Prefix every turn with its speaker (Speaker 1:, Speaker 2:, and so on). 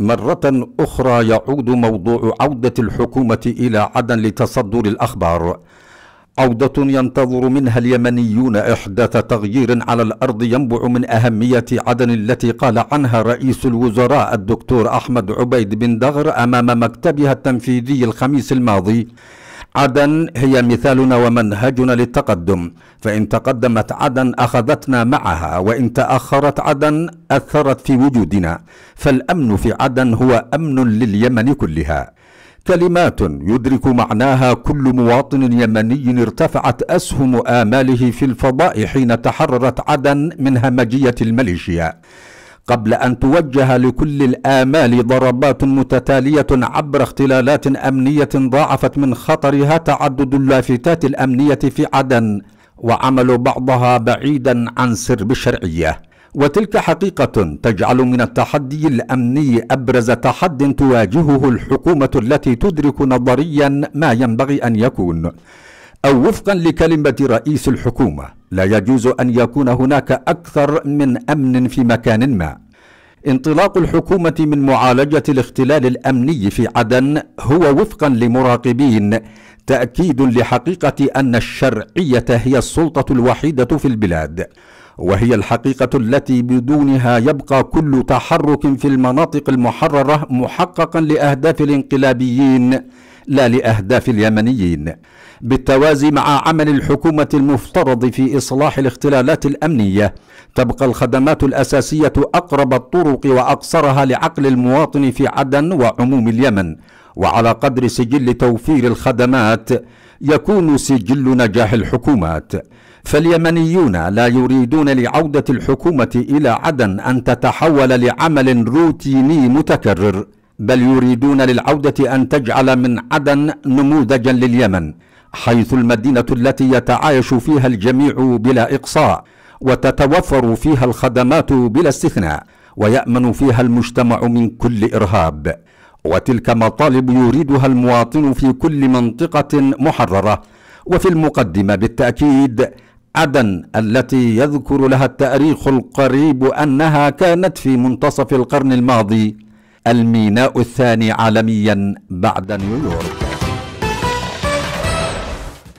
Speaker 1: مرة أخرى يعود موضوع عودة الحكومة إلى عدن لتصدر الأخبار عودة ينتظر منها اليمنيون إحداث تغيير على الأرض ينبع من أهمية عدن التي قال عنها رئيس الوزراء الدكتور أحمد عبيد بن دغر أمام مكتبها التنفيذي الخميس الماضي عدن هي مثالنا ومنهجنا للتقدم فإن تقدمت عدن أخذتنا معها وإن تأخرت عدن أثرت في وجودنا فالأمن في عدن هو أمن لليمن كلها كلمات يدرك معناها كل مواطن يمني ارتفعت أسهم آماله في الفضاء حين تحررت عدن من همجية الميليشيا قبل أن توجه لكل الآمال ضربات متتالية عبر اختلالات أمنية ضاعفت من خطرها تعدد اللافتات الأمنية في عدن وعمل بعضها بعيدا عن سرب الشرعية وتلك حقيقة تجعل من التحدي الأمني أبرز تحد تواجهه الحكومة التي تدرك نظريا ما ينبغي أن يكون أو وفقا لكلمة رئيس الحكومة لا يجوز أن يكون هناك أكثر من أمن في مكان ما انطلاق الحكومة من معالجة الاختلال الأمني في عدن هو وفقا لمراقبين تأكيد لحقيقة أن الشرعية هي السلطة الوحيدة في البلاد وهي الحقيقة التي بدونها يبقى كل تحرك في المناطق المحررة محققا لأهداف الانقلابيين لا لأهداف اليمنيين بالتوازي مع عمل الحكومة المفترض في إصلاح الاختلالات الأمنية تبقى الخدمات الأساسية أقرب الطرق وأقصرها لعقل المواطن في عدن وعموم اليمن وعلى قدر سجل توفير الخدمات يكون سجل نجاح الحكومات فاليمنيون لا يريدون لعودة الحكومة إلى عدن أن تتحول لعمل روتيني متكرر بل يريدون للعودة أن تجعل من عدن نموذجا لليمن حيث المدينة التي يتعايش فيها الجميع بلا إقصاء وتتوفر فيها الخدمات بلا استثناء ويأمن فيها المجتمع من كل إرهاب وتلك مطالب يريدها المواطن في كل منطقة محررة وفي المقدمة بالتأكيد عدن التي يذكر لها التاريخ القريب أنها كانت في منتصف القرن الماضي الميناء الثاني عالميا بعد نيويورك